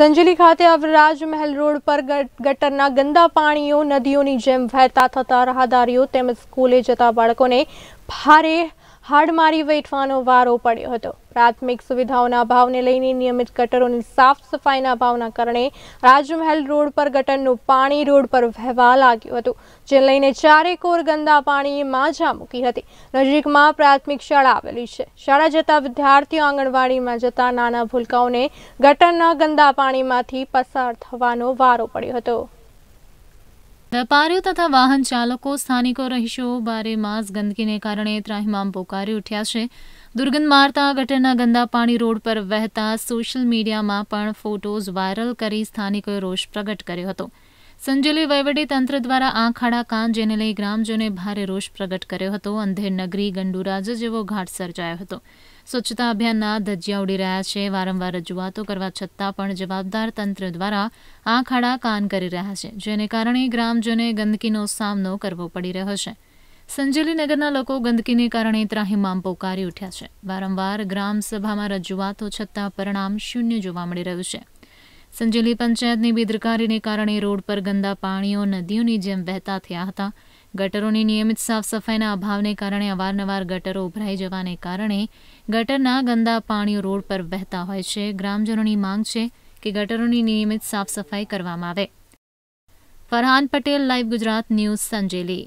સંજલી ખાતે અવરાજ મહેલ રોડ પર ગટરના ગંદા પાણીઓ નદીઓની જેમ વહેતા થતા રાહદારીઓ તેમજ સ્કૂલે જતા બાળકોને ભારે હાડમારી વેઠવાનો વારો પડ્યો હતો પ્રાથમિક સુવિધાઓના અભાવને લઈને નિયમિત ગટરોની સાફ સફાઈના અભાવના કારણે રાજમહેલ રોડ પર ગટરનું પાણી રોડ પર વહેવા લાગ્યું હતું જે લઈને ચારે કોર ગંદા પાણીએ માજા મૂકી હતી નજીકમાં પ્રાથમિક શાળા આવેલી છે શાળા જતા વિદ્યાર્થીઓ આંગણવાડીમાં જતા નાના ભૂલકાઓને ગટરના ગંદા પાણીમાંથી પસાર થવાનો વારો પડ્યો હતો વેપારીઓ તથા વાહન ચાલકો સ્થાનિકો રહીશો બારે માસ ગંદકીને કારણે ત્રાહિમામ પોકારી ઉઠ્યા છે દુર્ગંધ મારતા ગટરના ગંદા પાણી રોડ પર વહેતા સોશિયલ મીડિયામાં પણ ફોટોઝ વાયરલ કરી સ્થાનિકોએ રોષ પ્રગટ કર્યો હતો સંજુલી તંત્ર દ્વારા આ ખાડા કાન જેને લઈ ગ્રામજોને ભારે રોષ પ્રગટ કર્યો હતો અંધેર નગરી ગંડુરાજ જેવો ઘાટ સર્જાયો હતો સ્વચ્છતા અભિયાનના ધજિયા ઉડી રહ્યા છે વારંવાર રજૂઆતો કરવા છતાં પણ જવાબદાર તંત્ર દ્વારા આ ખાડા કાન કરી રહ્યા છે જેને કારણે ગ્રામજોને ગંદકીનો સામનો કરવો પડી રહ્યો છે સંજેલી નગરના લોકો ગંદકીને કારણે ત્રાહિમામ પોકારી ઉઠ્યા છે વારંવાર ગ્રામ સભામાં રજૂઆતો છતાં પરિણામ શૂન્ય જોવા મળી રહ્યું છે સંજેલી પંચાયતની બિદરકારીને કારણે રોડ પર ગંદા પાણીઓ નદીઓની જેમ વહેતા થયા હતા ગટરોની નિયમિત સાફ સફાઈના અભાવને કારણે અવારનવાર ગટરો ઉભરાઈ જવાને કારણે ગટરના ગંદા પાણીઓ રોડ પર વહેતા હોય છે ગ્રામજનોની માંગ છે કે ગટરોની નિયમિત સાફ સફાઈ કરવામાં આવે ફરહાન પટેલ લાઈવ ગુજરાત ન્યૂઝ સંજેલી